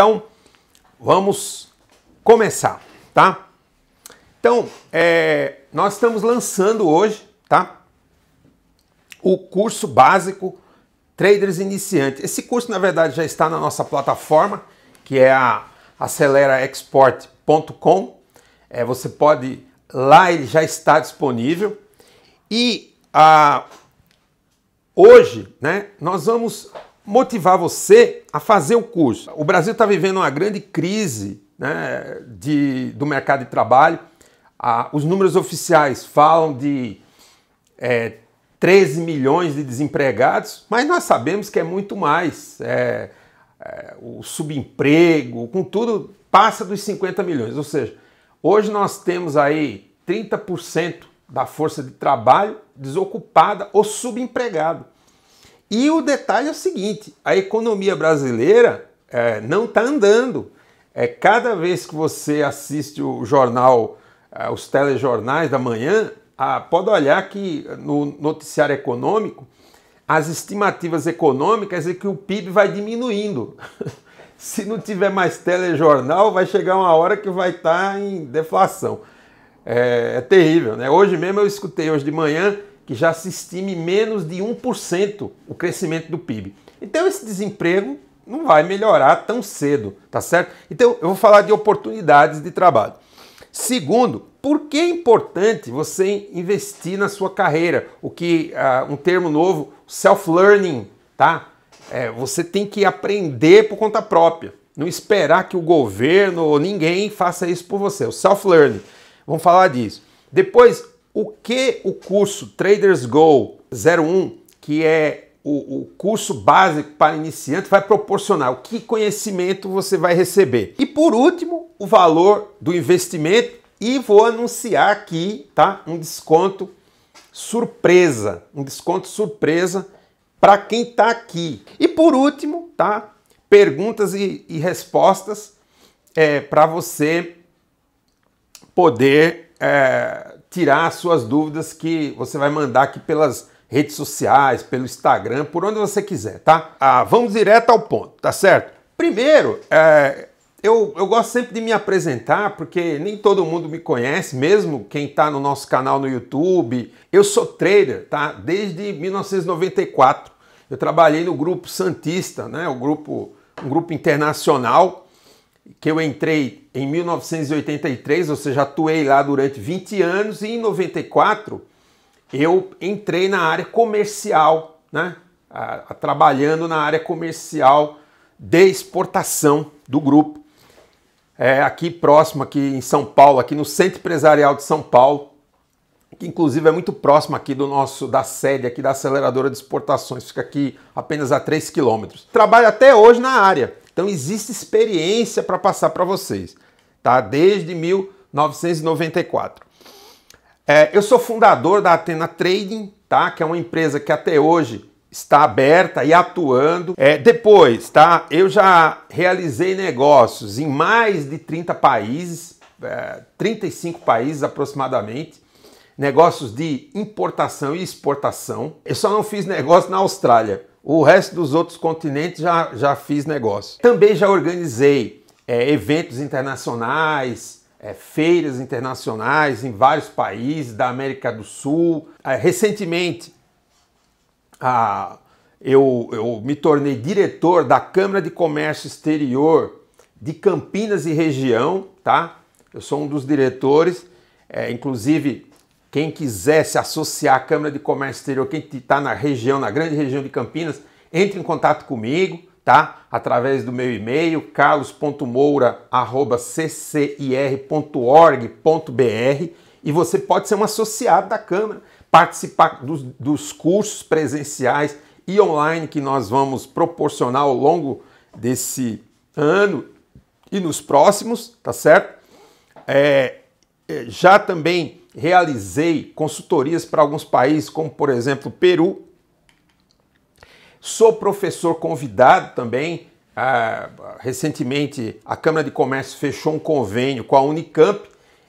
Então, vamos começar, tá? Então, é, nós estamos lançando hoje, tá? O curso básico Traders Iniciantes. Esse curso, na verdade, já está na nossa plataforma, que é a aceleraexport.com. É, você pode, lá ele já está disponível. E a, ah, hoje, né, nós vamos motivar você a fazer o curso. O Brasil está vivendo uma grande crise né, de, do mercado de trabalho. Ah, os números oficiais falam de é, 13 milhões de desempregados, mas nós sabemos que é muito mais. É, é, o subemprego, com tudo, passa dos 50 milhões. Ou seja, hoje nós temos aí 30% da força de trabalho desocupada ou subempregado. E o detalhe é o seguinte: a economia brasileira é, não está andando. É cada vez que você assiste o jornal, é, os telejornais da manhã, a, ah, pode olhar que no noticiário econômico as estimativas econômicas é que o PIB vai diminuindo. Se não tiver mais telejornal, vai chegar uma hora que vai estar tá em deflação. É, é terrível, né? Hoje mesmo eu escutei hoje de manhã que já se estime menos de 1% o crescimento do PIB. Então esse desemprego não vai melhorar tão cedo, tá certo? Então eu vou falar de oportunidades de trabalho. Segundo, por que é importante você investir na sua carreira? O que uh, um termo novo, self-learning, tá? É, você tem que aprender por conta própria. Não esperar que o governo ou ninguém faça isso por você. O self-learning. Vamos falar disso. Depois, o que o curso Traders Go 01, que é o, o, curso básico para iniciante vai proporcionar, o que conhecimento você vai receber. E por último, o valor do investimento e vou anunciar aqui, tá? Um desconto surpresa, um desconto surpresa para quem está aqui. E por último, tá? Perguntas e, e respostas é, para você poder é, tirar suas dúvidas que você vai mandar aqui pelas redes sociais, pelo Instagram, por onde você quiser, tá? Ah, vamos direto ao ponto, tá certo? Primeiro, é, eu, eu gosto sempre de me apresentar, porque nem todo mundo me conhece, mesmo quem está no nosso canal no YouTube. Eu sou trader, tá? Desde 1994. Eu trabalhei no grupo Santista, né? O grupo, um grupo internacional que eu entrei em 1983, ou seja, atuei lá durante 20 anos, e em 94 eu entrei na área comercial, né? A, a, trabalhando na área comercial de exportação do grupo. É, aqui próximo, aqui em São Paulo, aqui no Centro Empresarial de São Paulo, que inclusive é muito próximo aqui do nosso, da sede aqui da aceleradora de exportações, fica aqui apenas a 3 quilômetros. Trabalho até hoje na área. Então existe experiência para passar para vocês, tá? Desde 1994. É, eu sou fundador da Atena Trading, tá? Que é uma empresa que até hoje está aberta e atuando. É, depois, tá? Eu já realizei negócios em mais de 30 países, é, 35 países aproximadamente. Negócios de importação e exportação. Eu só não fiz negócio na Austrália. O resto dos outros continentes já, já fiz negócio. Também já organizei é, eventos internacionais, é, feiras internacionais em vários países da América do Sul. É, recentemente, a, eu, eu me tornei diretor da Câmara de Comércio Exterior de Campinas e região, tá? Eu sou um dos diretores, é, inclusive quem quiser se associar à Câmara de Comércio Exterior, quem está na região, na grande região de Campinas, entre em contato comigo, tá? Através do meu e-mail, carlos.moura.ccir.org.br e você pode ser um associado da Câmara, participar dos, dos cursos presenciais e online que nós vamos proporcionar ao longo desse ano e nos próximos, tá certo? É, é já também realizei consultorias para alguns países, como por exemplo Peru. Sou professor convidado também. Ah, recentemente, a Câmara de Comércio fechou um convênio com a Unicamp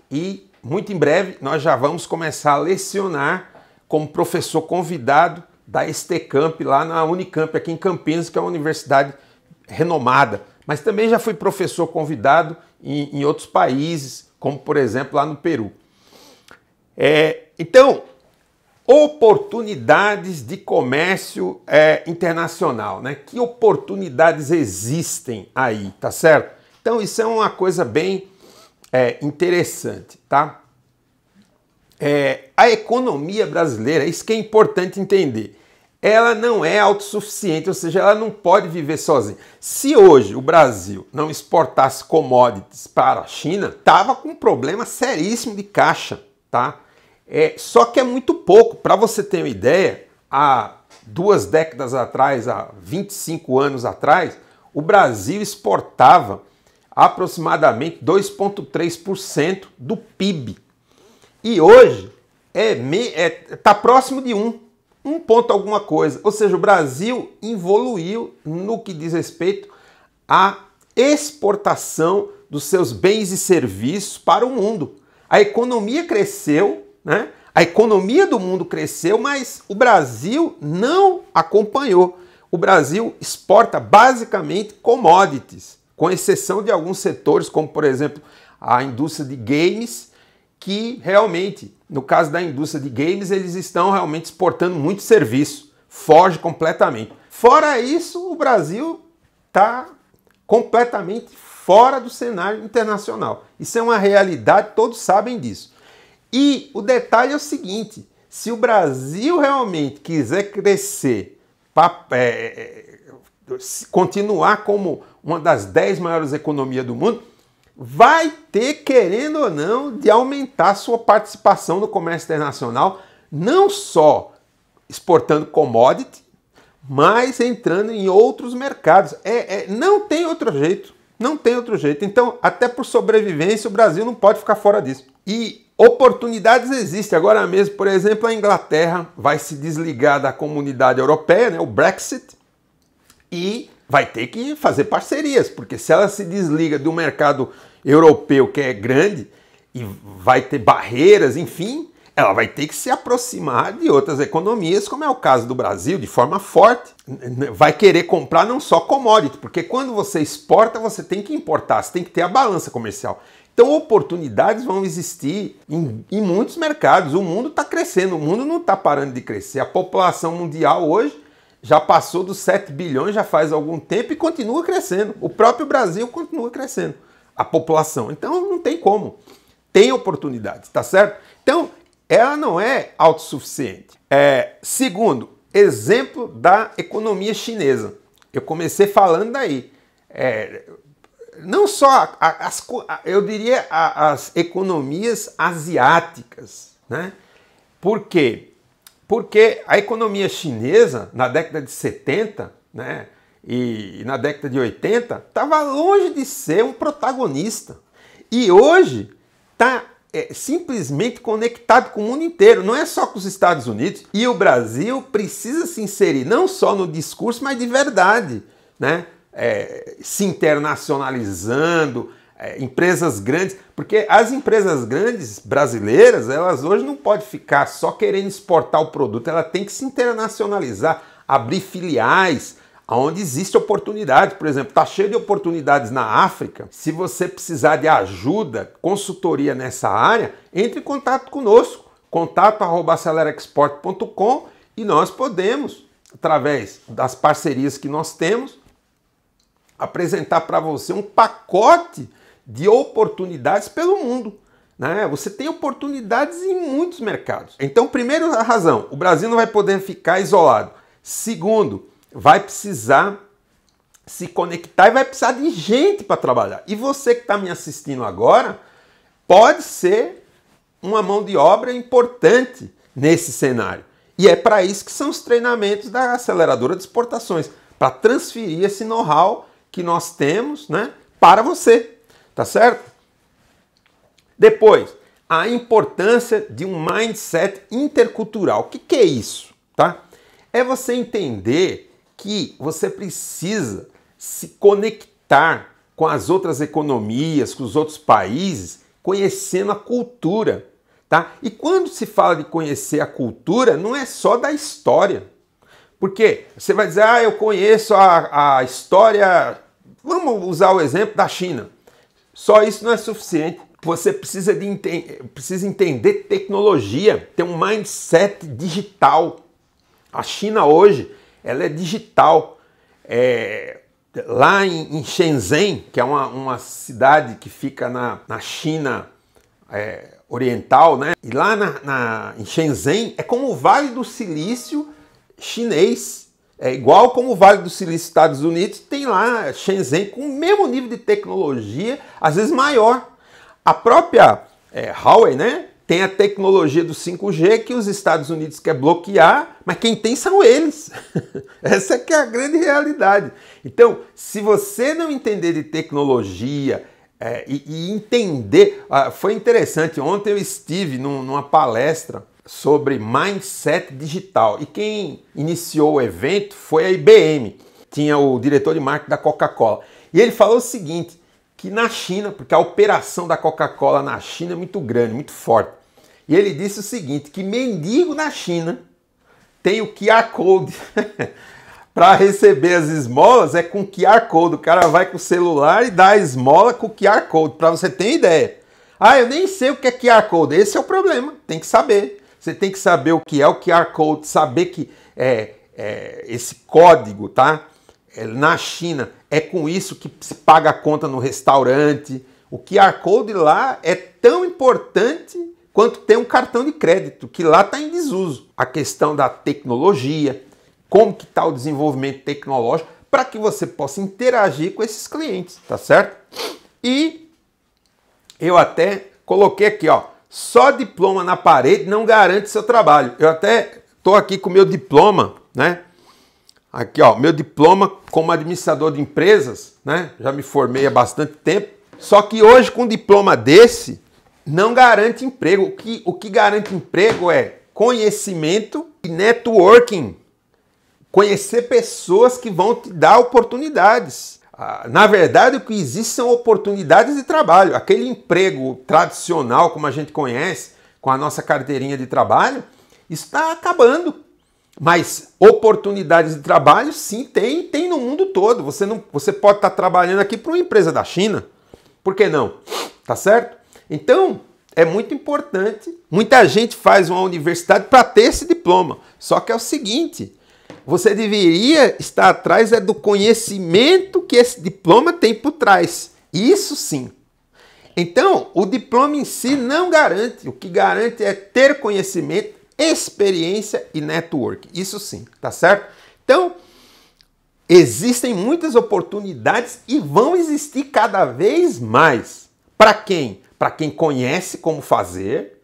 e muito em breve nós já vamos começar a lecionar como professor convidado da Estecamp lá na Unicamp, aqui em Campinas, que é uma universidade renomada. Mas também já fui professor convidado em, em outros países, como por exemplo lá no Peru. É, então, oportunidades de comércio é, internacional, né? Que oportunidades existem aí, tá certo? Então isso é uma coisa bem é, interessante, tá? É, a economia brasileira, isso que é importante entender, ela não é autossuficiente, ou seja, ela não pode viver sozinha. Se hoje o Brasil não exportasse commodities para a China, tava com um problema seríssimo de caixa, tá? É, só que é muito pouco. Para você ter uma ideia, há duas décadas atrás, há 25 anos atrás, o Brasil exportava aproximadamente 2,3% do PIB. E hoje é, é tá próximo de 1, um, um ponto alguma coisa. Ou seja, o Brasil evoluiu no que diz respeito à exportação dos seus bens e serviços para o mundo. A economia cresceu né? A economia do mundo cresceu, mas o Brasil não acompanhou. O Brasil exporta basicamente commodities, com exceção de alguns setores, como por exemplo a indústria de games, que realmente, no caso da indústria de games, eles estão realmente exportando muito serviço, foge completamente. Fora isso, o Brasil está completamente fora do cenário internacional. Isso é uma realidade, todos sabem disso. E o detalhe é o seguinte: se o Brasil realmente quiser crescer, é, é, é, continuar como uma das dez maiores economias do mundo, vai ter, querendo ou não, de aumentar sua participação no comércio internacional, não só exportando commodity, mas entrando em outros mercados. É, é, não tem outro jeito. Não tem outro jeito. Então, até por sobrevivência, o Brasil não pode ficar fora disso. E Oportunidades existem. Agora mesmo, por exemplo, a Inglaterra vai se desligar da comunidade europeia, né, o Brexit, e vai ter que fazer parcerias, porque se ela se desliga do mercado europeu que é grande e vai ter barreiras, enfim, ela vai ter que se aproximar de outras economias, como é o caso do Brasil, de forma forte. Vai querer comprar não só commodity, porque quando você exporta, você tem que importar, você tem que ter a balança comercial. Então, oportunidades vão existir em, em muitos mercados. O mundo está crescendo, o mundo não está parando de crescer. A população mundial hoje já passou dos 7 bilhões já faz algum tempo e continua crescendo. O próprio Brasil continua crescendo, a população. Então, não tem como. Tem oportunidades, tá certo? Então, ela não é autossuficiente. É, segundo, exemplo da economia chinesa. Eu comecei falando daí. É, não só as, eu diria as economias asiáticas, né? Por quê? Porque a economia chinesa na década de 70, né, e na década de 80 estava longe de ser um protagonista e hoje está é, simplesmente conectado com o mundo inteiro, não é só com os Estados Unidos e o Brasil precisa se inserir não só no discurso, mas de verdade, né? é, se internacionalizando, é, empresas grandes, porque as empresas grandes brasileiras, elas hoje não podem ficar só querendo exportar o produto, ela tem que se internacionalizar, abrir filiais, onde existe oportunidade. Por exemplo, está cheio de oportunidades na África. Se você precisar de ajuda, consultoria nessa área, entre em contato conosco, contato.acelerexport.com e nós podemos, através das parcerias que nós temos, apresentar para você um pacote de oportunidades pelo mundo. Né? Você tem oportunidades em muitos mercados. Então, primeiro, a razão: o Brasil não vai poder ficar isolado. Segundo, vai precisar se conectar e vai precisar de gente para trabalhar. E você que está me assistindo agora pode ser uma mão de obra importante nesse cenário. E é para isso que são os treinamentos da aceleradora de exportações para transferir esse know-how que nós temos, né, para você, tá certo? Depois, a importância de um mindset intercultural. O que, que é isso, tá? É você entender que você precisa se conectar com as outras economias, com os outros países, conhecendo a cultura, tá? E quando se fala de conhecer a cultura, não é só da história, porque você vai dizer, ah, eu conheço a, a história. Vamos usar o exemplo da China. Só isso não é suficiente. Você precisa, de ente... precisa entender tecnologia, ter um mindset digital. A China hoje ela é digital. É... lá em, Shenzhen, que é uma, uma cidade que fica na, na China é, Oriental, né? E lá na, na, em Shenzhen é como o Vale do Silício chinês, é igual como o Vale do Silício, Estados Unidos, tem lá Shenzhen com o mesmo nível de tecnologia, às vezes maior. A própria é, Huawei, né? Tem a tecnologia do 5G que os Estados Unidos quer bloquear, mas quem tem são eles. Essa que é a grande realidade. Então, se você não entender de tecnologia é, e, e, entender, ah, foi interessante. Ontem eu estive num, numa palestra sobre mindset digital. E quem iniciou o evento foi a IBM, tinha o diretor de marketing da Coca-Cola. E ele falou o seguinte: que na China, porque a operação da Coca-Cola na China é muito grande, muito forte. E ele disse o seguinte: que mendigo na China tem o QR Code. para receber as esmolas é com QR Code. O cara vai com o celular e dá a esmola com o QR Code, para você ter ideia. Ah, eu nem sei o que é QR Code. Esse é o problema, tem que saber. Você tem que saber o que é o QR Code, saber que é, é esse código, tá? É, na China, é com isso que se paga a conta no restaurante. O QR Code lá é tão importante quanto tem um cartão de crédito, que lá está em desuso. A questão da tecnologia, como que está o desenvolvimento tecnológico, para que você possa interagir com esses clientes, tá certo? E eu até coloquei aqui, ó, só diploma na parede não garante seu trabalho. Eu até estou aqui com meu diploma, né? Aqui, ó, meu diploma como administrador de empresas, né? Já me formei há bastante tempo. Só que hoje, com um diploma desse, não garante emprego. O que, o que garante emprego é conhecimento e networking. Conhecer pessoas que vão te dar oportunidades. Ah, na verdade, o que existe são oportunidades de trabalho. Aquele emprego tradicional, como a gente conhece, com a nossa carteirinha de trabalho, está acabando. Mas oportunidades de trabalho, sim, tem, tem no mundo todo. Você, não, você pode estar trabalhando aqui para uma empresa da China. Por que não? Tá certo? Então, é muito importante. Muita gente faz uma universidade para ter esse diploma. Só que é o seguinte: você deveria estar atrás é do conhecimento que esse diploma tem por trás. Isso sim. Então, o diploma em si não garante. O que garante é ter conhecimento, experiência e network. Isso sim, tá certo? Então, existem muitas oportunidades e vão existir cada vez mais. Para quem? Para quem conhece como fazer,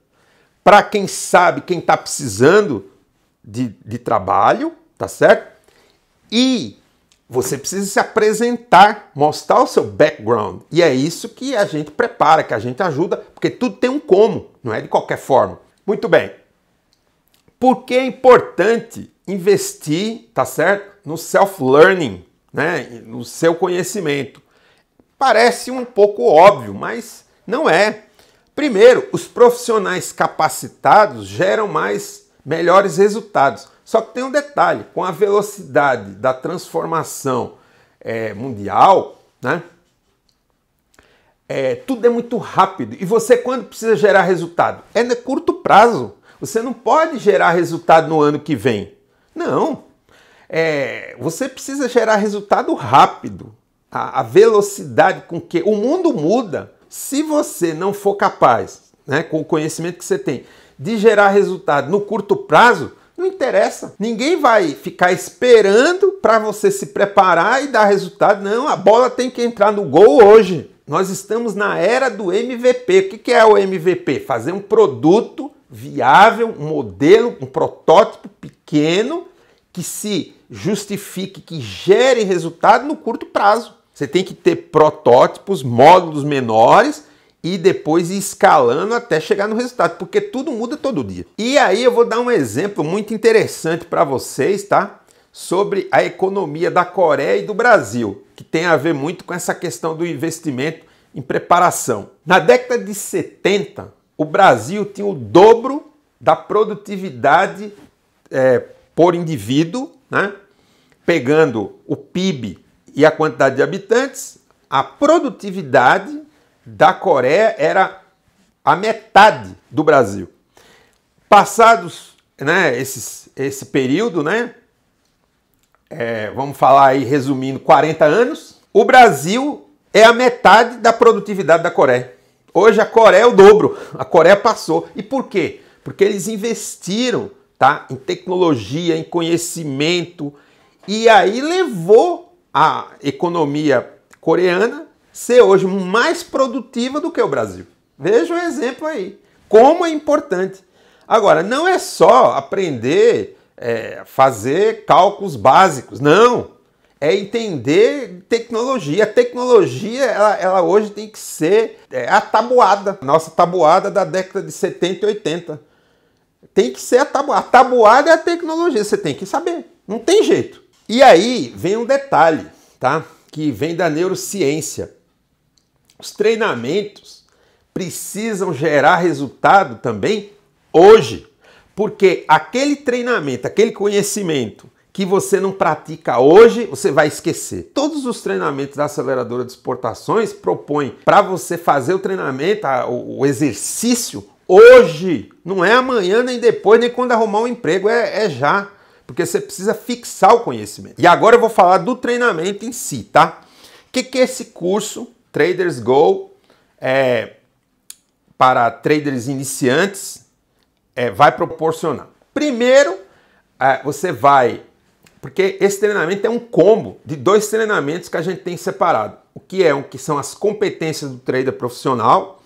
para quem sabe, quem está precisando de, de trabalho tá certo? E você precisa se apresentar, mostrar o seu background. E é isso que a gente prepara, que a gente ajuda, porque tudo tem um como, não é de qualquer forma. Muito bem. Por que é importante investir, tá certo? No self-learning, né? No seu conhecimento. Parece um pouco óbvio, mas não é. Primeiro, os profissionais capacitados geram mais melhores resultados. Só que tem um detalhe: com a velocidade da transformação é, mundial, né? É, tudo é muito rápido. E você, quando precisa gerar resultado? É no curto prazo. Você não pode gerar resultado no ano que vem. Não. É, você precisa gerar resultado rápido. A, a, velocidade com que o mundo muda. Se você não for capaz, né, com o conhecimento que você tem, de gerar resultado no curto prazo, não interessa. Ninguém vai ficar esperando para você se preparar e dar resultado. Não, a bola tem que entrar no gol hoje. Nós estamos na era do MVP. O que é o MVP? Fazer um produto viável, um modelo, um protótipo pequeno que se justifique, que gere resultado no curto prazo. Você tem que ter protótipos, módulos menores e depois escalando até chegar no resultado, porque tudo muda todo dia. E aí eu vou dar um exemplo muito interessante para vocês, tá? Sobre a economia da Coreia e do Brasil, que tem a ver muito com essa questão do investimento em preparação. Na década de 70, o Brasil tinha o dobro da produtividade é, por indivíduo, né? pegando o PIB e a quantidade de habitantes, a produtividade da Coreia era a metade do Brasil. Passados né, esses, esse período, né, é, vamos falar aí resumindo, 40 anos, o Brasil é a metade da produtividade da Coreia. Hoje a Coreia é o dobro, a Coreia passou. E por quê? Porque eles investiram tá, em tecnologia, em conhecimento, e aí levou a economia coreana ser hoje mais produtiva do que o Brasil. Veja o exemplo aí. Como é importante. Agora, não é só aprender é, fazer cálculos básicos, não. É entender tecnologia. A tecnologia, ela, ela hoje tem que ser é, a tabuada. Nossa tabuada da década de 70 e 80. Tem que ser a tabuada. A tabuada é a tecnologia, você tem que saber. Não tem jeito. E aí vem um detalhe, tá? Que vem da neurociência. Os treinamentos precisam gerar resultado também hoje, porque aquele treinamento, aquele conhecimento que você não pratica hoje, você vai esquecer. Todos os treinamentos da aceleradora de exportações propõem para você fazer o treinamento, o exercício hoje, não é amanhã, nem depois, nem quando arrumar um emprego, é, é já. Porque você precisa fixar o conhecimento. E agora eu vou falar do treinamento em si, tá? O que, que é esse curso Traders Go é, para traders iniciantes é, vai proporcionar. Primeiro, é, você vai. Porque esse treinamento é um combo de dois treinamentos que a gente tem separado. O que é o que são as competências do trader profissional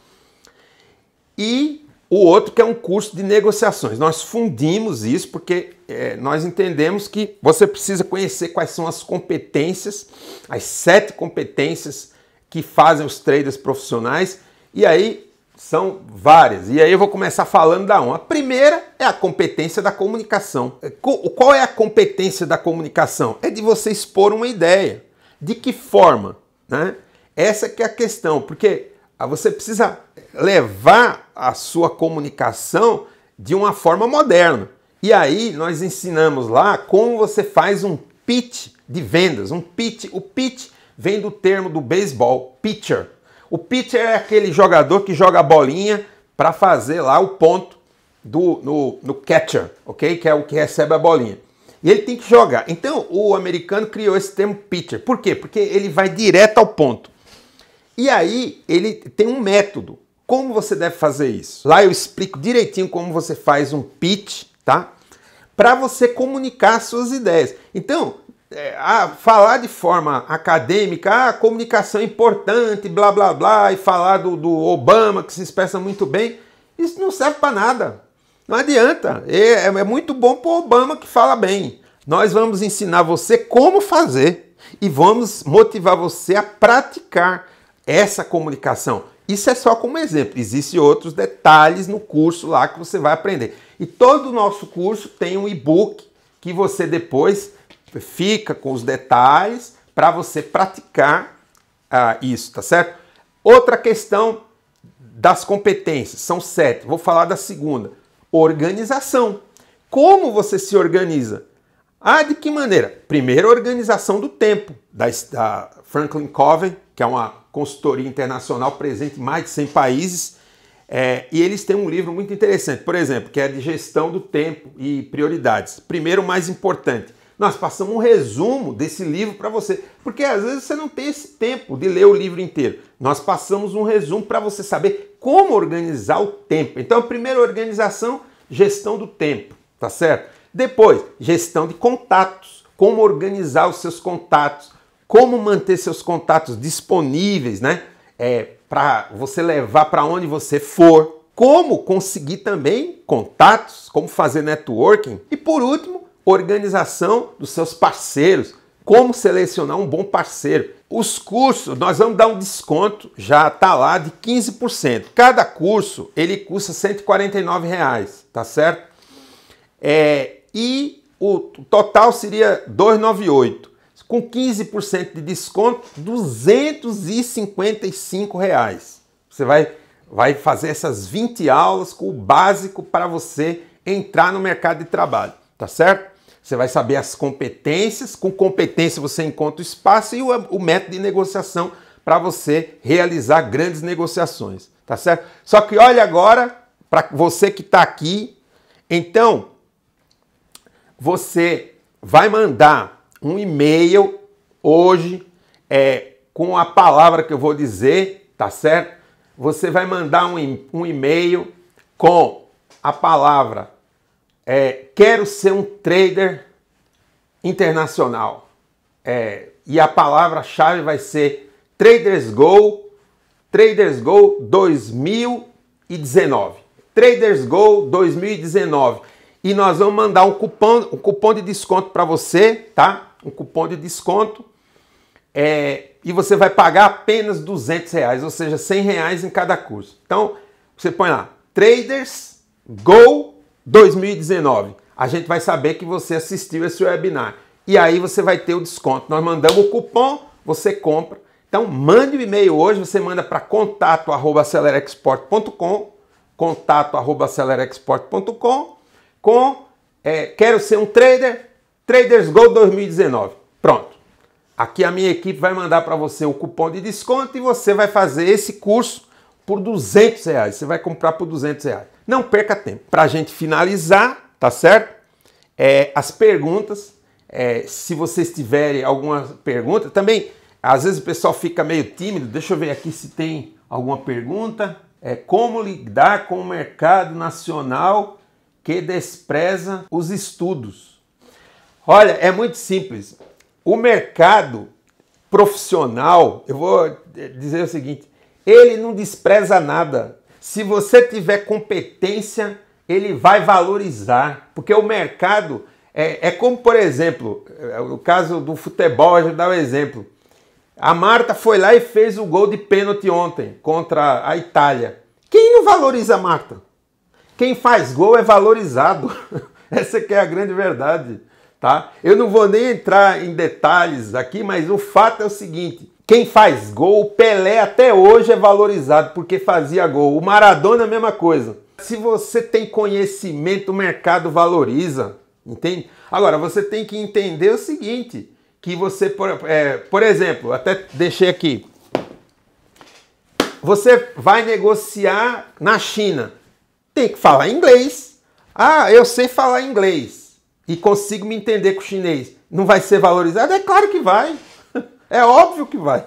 e o outro que é um curso de negociações. Nós fundimos isso porque é, nós entendemos que você precisa conhecer quais são as competências, as sete competências que fazem os traders profissionais. E aí são várias. E aí eu vou começar falando da uma. A primeira é a competência da comunicação. É, qual é a competência da comunicação? É de você expor uma ideia. De que forma? Né? Essa que é a questão, porque ah, você precisa levar a sua comunicação de uma forma moderna. E aí nós ensinamos lá como você faz um pitch de vendas, um pitch. O pitch vem do termo do beisebol, pitcher. O pitcher é aquele jogador que joga a bolinha para fazer lá o ponto do, no, no catcher, ok? Que é o que recebe a bolinha. E ele tem que jogar. Então o americano criou esse termo pitcher. Por quê? Porque ele vai direto ao ponto. E aí ele tem um método. Como você deve fazer isso? Lá eu explico direitinho como você faz um pitch, tá? Para você comunicar suas ideias. Então, é, a falar de forma acadêmica, ah, comunicação é importante, blá blá blá, e falar do, do Obama, que se expressa muito bem, isso não serve para nada. Não adianta. É, é, é muito bom para o Obama que fala bem. Nós vamos ensinar você como fazer e vamos motivar você a praticar essa comunicação. Isso é só como exemplo. Existem outros detalhes no curso lá que você vai aprender. E todo o nosso curso tem um e-book que você depois fica com os detalhes para você praticar ah, isso, tá certo? Outra questão das competências, são sete. Vou falar da segunda: organização. Como você se organiza? Ah, de que maneira? Primeiro, organização do tempo, da, da Franklin Covey, que é uma consultoria internacional presente em mais de 100 países, é, e eles têm um livro muito interessante, por exemplo, que é de gestão do tempo e prioridades. Primeiro, o mais importante, nós passamos um resumo desse livro para você, porque às vezes você não tem esse tempo de ler o livro inteiro. Nós passamos um resumo para você saber como organizar o tempo. Então, a primeira organização, gestão do tempo, tá certo? Depois, gestão de contatos, como organizar os seus contatos, como manter seus contatos disponíveis, né? É, para você levar para onde você for, como conseguir também contatos, como fazer networking e por último, organização dos seus parceiros, como selecionar um bom parceiro. Os cursos, nós vamos dar um desconto, já está lá de 15%. Cada curso, ele custa R$ reais, tá certo? É, e o total seria 298. Com 15% de desconto, R$ reais. Você vai, vai fazer essas 20 aulas com o básico para você entrar no mercado de trabalho tá certo? Você vai saber as competências, com competência você encontra o espaço e o, o método de negociação para você realizar grandes negociações, tá certo? Só que olha agora para você que está aqui, então você vai mandar um e-mail hoje é, com a palavra que eu vou dizer, tá certo? Você vai mandar um, um e-mail com a palavra é, quero ser um trader internacional. É, e a palavra-chave vai ser Traders Go, Traders Go 2019. Traders Go 2019. E nós vamos mandar um cupom, um cupom de desconto para você, tá? Um cupom de desconto. É, e você vai pagar apenas 200 reais, ou seja, 100 reais em cada curso. Então, você põe lá, Traders Go 2019. A gente vai saber que você assistiu esse webinar. E aí você vai ter o desconto. Nós mandamos o cupom, você compra. Então mande um e-mail hoje, você manda para contato@celerexport.com, contato@celerexport.com, com é, quero ser um trader, Traders Go 2019. Pronto. Aqui a minha equipe vai mandar para você o cupom de desconto e você vai fazer esse curso por 200 reais. Você vai comprar por 200 reais. Não perca tempo. Para a gente finalizar, tá certo? É, as perguntas, é, se vocês tiverem alguma pergunta, também às vezes o pessoal fica meio tímido. Deixa eu ver aqui se tem alguma pergunta. É como lidar com o mercado nacional que despreza os estudos? Olha, é muito simples. O mercado profissional, eu vou dizer o seguinte, ele não despreza nada. Se você tiver competência, ele vai valorizar, porque o mercado é, é como, por exemplo, no é, caso do futebol, eu vou dar um exemplo. A Marta foi lá e fez o gol de pênalti ontem contra a Itália. Quem não valoriza a Marta? Quem faz gol é valorizado. Essa que é a grande verdade, tá? Eu não vou nem entrar em detalhes aqui, mas o fato é o seguinte: quem faz gol, Pelé até hoje é valorizado porque fazia gol. O Maradona, é a mesma coisa. Se você tem conhecimento, o mercado valoriza, entende? Agora, você tem que entender o seguinte, que você, por, é, por exemplo, até deixei aqui. Você vai negociar na China, tem que falar inglês. Ah, eu sei falar inglês e consigo me entender com o chinês. Não vai ser valorizado? É claro que vai. É óbvio que vai.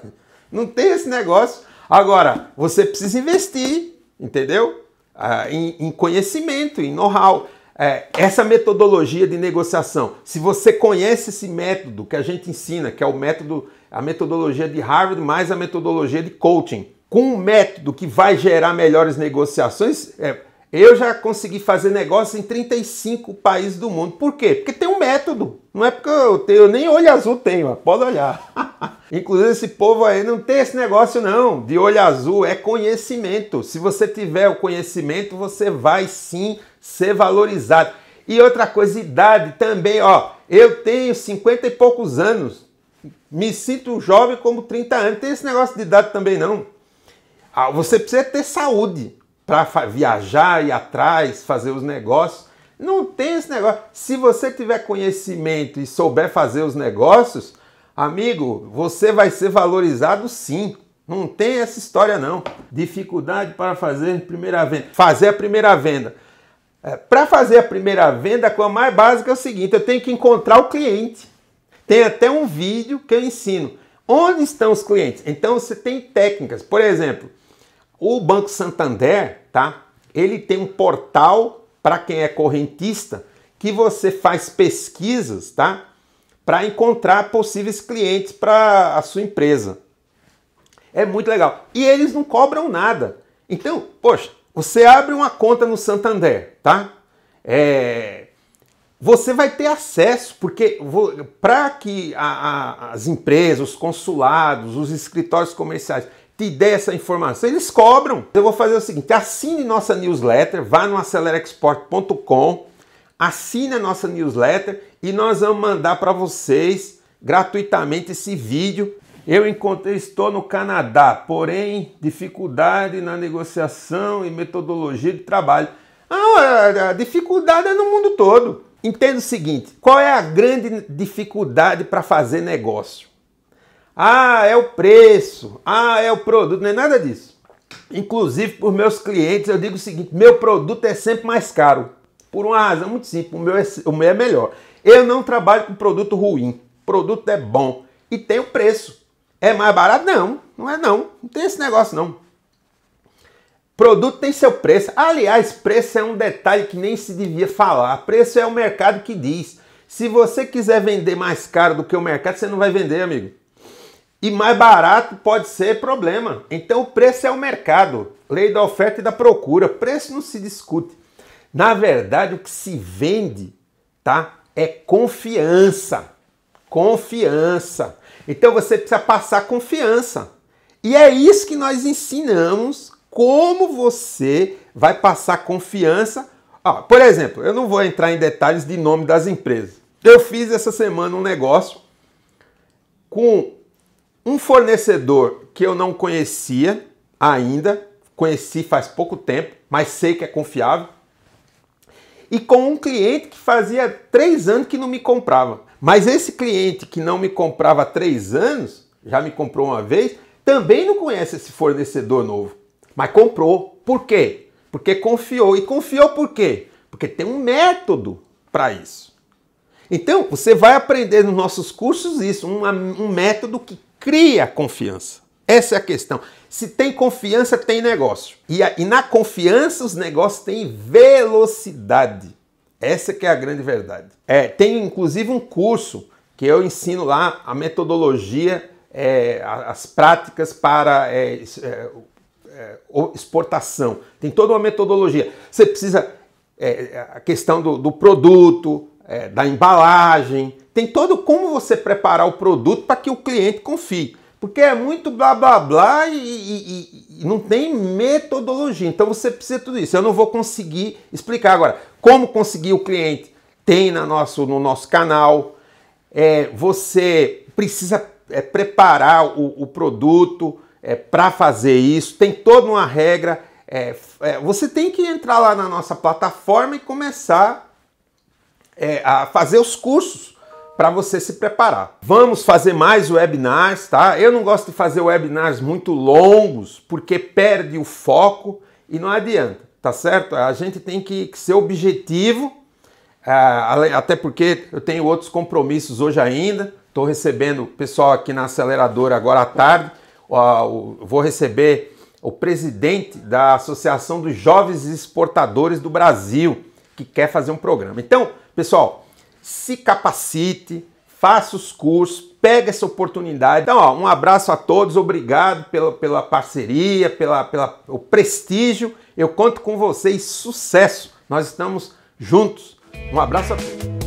Não tem esse negócio. Agora, você precisa investir, entendeu? Ah, em, em, conhecimento, em know-how. É, essa metodologia de negociação, se você conhece esse método que a gente ensina, que é o método, a metodologia de Harvard mais a metodologia de coaching, com um método que vai gerar melhores negociações, é, eu já consegui fazer negócio em 35 países do mundo. Por quê? Porque tem um método. Não é porque eu tenho, nem olho azul tenho, pode olhar. Inclusive, esse povo aí não tem esse negócio, não, de olho azul, é conhecimento. Se você tiver o conhecimento, você vai sim ser valorizado. E outra coisa, idade também, ó. Eu tenho 50 e poucos anos. Me sinto jovem como 30 anos. Tem esse negócio de idade também, não. Ah, você precisa ter saúde para viajar e atrás, fazer os negócios. Não tem esse negócio. Se você tiver conhecimento e souber fazer os negócios, amigo, você vai ser valorizado sim. Não tem essa história não. Dificuldade para fazer primeira venda. Fazer a primeira venda. É, para fazer a primeira venda, a coisa mais básica é o seguinte: eu tenho que encontrar o cliente. Tem até um vídeo que eu ensino. Onde estão os clientes? Então você tem técnicas. Por exemplo, o Banco Santander, tá? Ele tem um portal para quem é correntista que você faz pesquisas, tá? Para encontrar possíveis clientes para a sua empresa. É muito legal. E eles não cobram nada. Então, poxa, você abre uma conta no Santander, tá? É, você vai ter acesso, porque para que a, a, as empresas, os consulados, os escritórios comerciais te der essa informação. Eles cobram. Eu vou fazer o seguinte: assine nossa newsletter, vá no acelerexport.com, assine a nossa newsletter e nós vamos mandar para vocês gratuitamente esse vídeo. Eu encontrei, estou no Canadá, porém dificuldade na negociação e metodologia de trabalho. Ah, a dificuldade é no mundo todo. Entenda o seguinte: qual é a grande dificuldade para fazer negócio? Ah, é o preço. Ah, é o produto. Não é nada disso. Inclusive, para os meus clientes, eu digo o seguinte: meu produto é sempre mais caro. Por uma razão muito simples, o meu é, o meu é melhor. Eu não trabalho com produto ruim. O produto é bom e tem o preço. É mais barato? Não, não é não. Não tem esse negócio não. Produto tem seu preço. Aliás, preço é um detalhe que nem se devia falar. Preço é o mercado que diz. Se você quiser vender mais caro do que o mercado, você não vai vender, amigo. E mais barato pode ser problema. Então o preço é o mercado, lei da oferta e da procura. Preço não se discute. Na verdade, o que se vende, tá? É confiança. Confiança. Então você precisa passar confiança. E é isso que nós ensinamos como você vai passar confiança. por exemplo, eu não vou entrar em detalhes de nome das empresas. Eu fiz essa semana um negócio com um fornecedor que eu não conhecia ainda, conheci faz pouco tempo, mas sei que é confiável. E com um cliente que fazia três anos que não me comprava. Mas esse cliente que não me comprava há três anos, já me comprou uma vez, também não conhece esse fornecedor novo. Mas comprou. Por quê? Porque confiou. E confiou por quê? Porque tem um método para isso. Então, você vai aprender nos nossos cursos isso, um, um método que cria confiança. Essa é a questão. Se tem confiança, tem negócio. E, a, e na confiança, os negócios têm velocidade. Essa que é a grande verdade. É, tem inclusive um curso que eu ensino lá a metodologia, é, as práticas para é, é, é exportação. Tem toda uma metodologia. Você precisa é, a questão do, do produto, da embalagem, tem todo como você preparar o produto para que o cliente confie. Porque é muito blá blá blá e, e, e, não tem metodologia. Então você precisa tudo isso. Eu não vou conseguir explicar agora. Como conseguir o cliente? Tem na nosso, no nosso canal. É, você precisa é, preparar o, o produto é, para fazer isso. Tem toda uma regra. É, é, você tem que entrar lá na nossa plataforma e começar é, a fazer os cursos para você se preparar. Vamos fazer mais webinars, tá? Eu não gosto de fazer webinars muito longos porque perde o foco e não adianta, tá certo? A gente tem que, ser objetivo, é, até porque eu tenho outros compromissos hoje ainda. Estou recebendo pessoal aqui na aceleradora agora à tarde. Vou receber o presidente da Associação dos Jovens Exportadores do Brasil, que quer fazer um programa. Então, pessoal, se capacite, faça os cursos, pega essa oportunidade. Então, ó, um abraço a todos, obrigado pela, pela parceria, pela, pela o prestígio. Eu conto com vocês, sucesso. Nós estamos juntos. Um abraço a todos.